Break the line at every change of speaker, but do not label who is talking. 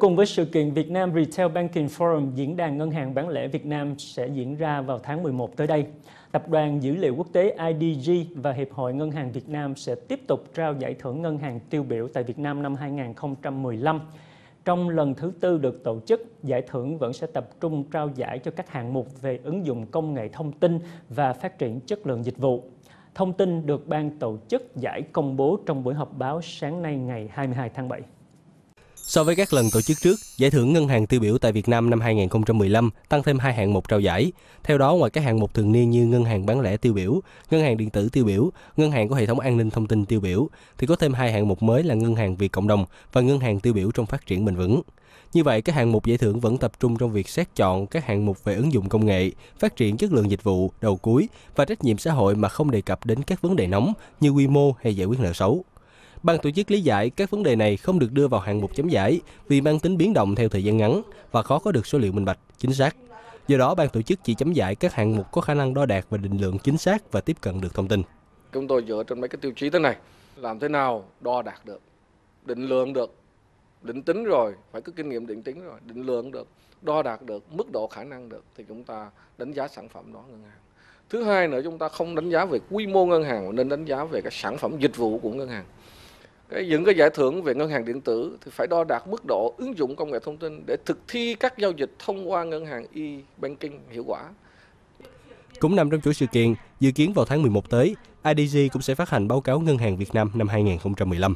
Cùng với sự kiện Việt Nam Retail Banking Forum, Diễn đàn Ngân hàng Bán lẻ Việt Nam sẽ diễn ra vào tháng 11 tới đây. Tập đoàn Dữ liệu Quốc tế IDG và Hiệp hội Ngân hàng Việt Nam sẽ tiếp tục trao giải thưởng ngân hàng tiêu biểu tại Việt Nam năm 2015. Trong lần thứ tư được tổ chức, giải thưởng vẫn sẽ tập trung trao giải cho các hạng mục về ứng dụng công nghệ thông tin và phát triển chất lượng dịch vụ. Thông tin được ban tổ chức giải công bố trong buổi họp báo sáng nay ngày 22 tháng 7.
So với các lần tổ chức trước, giải thưởng Ngân hàng tiêu biểu tại Việt Nam năm 2015 tăng thêm hai hạng mục trao giải. Theo đó, ngoài các hạng mục thường niên như Ngân hàng bán lẻ tiêu biểu, Ngân hàng điện tử tiêu biểu, Ngân hàng có hệ thống an ninh thông tin tiêu biểu, thì có thêm hai hạng mục mới là Ngân hàng vì cộng đồng và Ngân hàng tiêu biểu trong phát triển bền vững. Như vậy, các hạng mục giải thưởng vẫn tập trung trong việc xét chọn các hạng mục về ứng dụng công nghệ, phát triển chất lượng dịch vụ, đầu cuối và trách nhiệm xã hội mà không đề cập đến các vấn đề nóng như quy mô hay giải quyết nợ xấu. Ban tổ chức lý giải các vấn đề này không được đưa vào hạng mục chấm giải vì mang tính biến động theo thời gian ngắn và khó có được số liệu minh bạch, chính xác. Do đó, ban tổ chức chỉ chấm giải các hạng mục có khả năng đo đạt và định lượng chính xác và tiếp cận được thông tin.
Chúng tôi dựa trên mấy cái tiêu chí thế này, làm thế nào đo đạt được, định lượng được, định tính rồi, phải có kinh nghiệm định tính rồi, định lượng được, đo đạt được, mức độ khả năng được thì chúng ta đánh giá sản phẩm đó ngân hàng. Thứ hai nữa chúng ta không đánh giá về quy mô ngân hàng mà nên đánh giá về các sản phẩm dịch vụ của ngân hàng cái những cái giải thưởng về ngân hàng điện tử thì phải đo đạt mức độ ứng dụng công nghệ thông tin để thực thi các giao dịch thông qua ngân hàng e-banking hiệu quả.
Cũng nằm trong chuỗi sự kiện, dự kiến vào tháng 11 tới, IDG cũng sẽ phát hành báo cáo ngân hàng Việt Nam năm 2015.